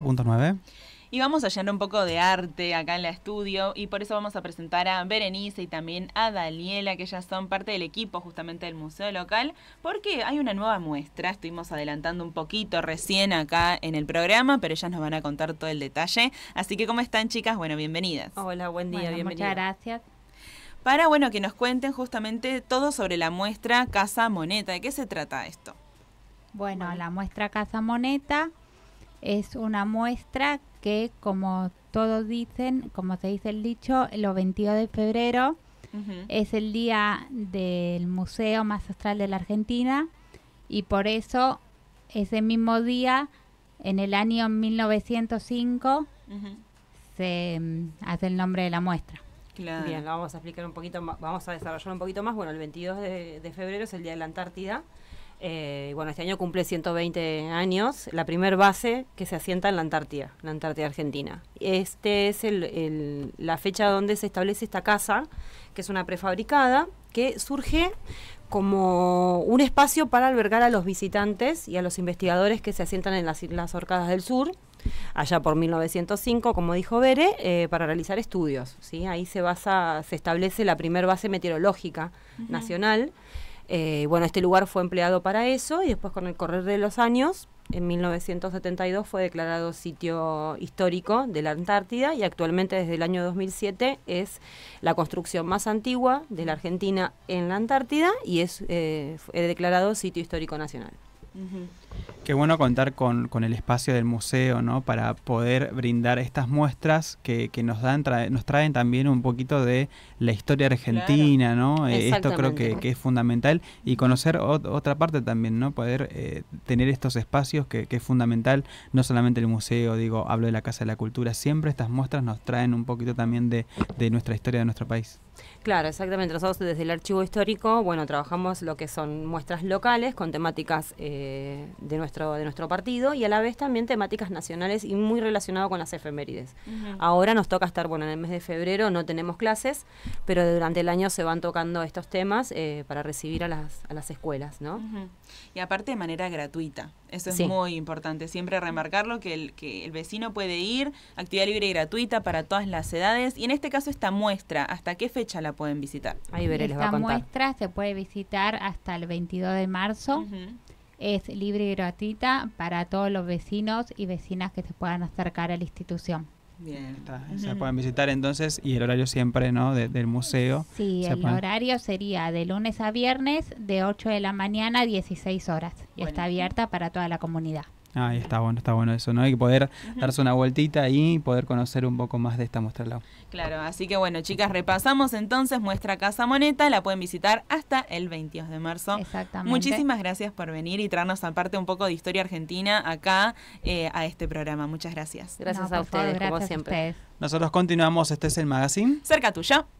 Punto 9. Y vamos a llenar un poco de arte acá en la estudio y por eso vamos a presentar a Berenice y también a Daniela, que ya son parte del equipo justamente del museo local, porque hay una nueva muestra, estuvimos adelantando un poquito recién acá en el programa, pero ellas nos van a contar todo el detalle. Así que, ¿cómo están chicas? Bueno, bienvenidas. Hola, buen día, bienvenidas. Muchas gracias para bueno que nos cuenten justamente todo sobre la muestra Casa Moneta. ¿De qué se trata esto? bueno. la muestra Casa Moneta es una muestra que, como todos dicen, como se dice el dicho, el 22 de febrero es el día del museo más astral de la Argentina y por eso ese mismo día, en el año 1905, se mm, hace el nombre de la muestra. Claro. Bien, vamos a explicar un poquito, vamos a desarrollar un poquito más. Bueno, el 22 de febrero es el Día de la Antártida eh, bueno, este año cumple 120 años, la primer base que se asienta en la Antártida, la Antártida Argentina. Este es la fecha donde se establece esta casa, que es una prefabricada, que surge como un espacio para albergar a los visitantes y a los investigadores que se asientan en las Islas Orcadas del Sur, allá por 1905, como dijo Bere, eh, para realizar estudios. Ahí se basa, se establece la primer base meteorológica nacional. Eh, bueno, este lugar fue empleado para eso y después con el correr de los años, en 1972 fue declarado sitio histórico de la Antártida y actualmente desde el año 2007 es la construcción más antigua de la Argentina en la Antártida y es, eh, declarado sitio histórico nacional. Qué bueno contar con, el espacio del museo, ¿no? Para poder brindar estas muestras que, nos dan, nos traen también un poquito de la historia argentina, ¿no? Eh, esto creo que, es fundamental y conocer otra parte también, ¿no? Poder eh, tener estos espacios que, es fundamental, no solamente el museo, digo, hablo de la Casa de la Cultura, siempre estas muestras nos traen un poquito también de, de nuestra historia de nuestro país. Claro, exactamente. Nosotros desde el archivo histórico, bueno, trabajamos lo que son muestras locales con temáticas eh, de nuestro, de nuestro partido y a la vez también temáticas nacionales y muy relacionado con las efemérides. Ahora nos toca estar, bueno, en el mes de febrero no tenemos clases, pero durante el año se van tocando estos temas eh, para recibir a las, escuelas, ¿no? Y aparte de manera gratuita, eso es muy importante, siempre remarcarlo, que el, que el vecino puede ir, actividad libre y gratuita para todas las edades, y en este caso esta muestra, ¿hasta qué fecha la pueden visitar? Ahí veré, a Esta muestra se puede visitar hasta el 22 de marzo es libre y gratuita para todos los vecinos y vecinas que se puedan acercar a la institución. Bien, está, se pueden visitar entonces y el horario siempre, ¿no? del museo. Sí, el horario sería de lunes a viernes de 8 de la mañana a 16 horas y está abierta para toda la comunidad. Ahí está bueno, está bueno eso, ¿no? Hay que poder darse una vueltita y poder conocer un poco más de esta muestra lado. Claro, así que bueno, chicas, repasamos entonces muestra Casa Moneta, la pueden visitar hasta el 22 de marzo. Exactamente. Muchísimas gracias por venir y traernos aparte un poco de historia argentina acá eh, a este programa. Muchas gracias. Gracias a ustedes, como siempre. Nosotros continuamos, este es el magazine. Cerca tuyo.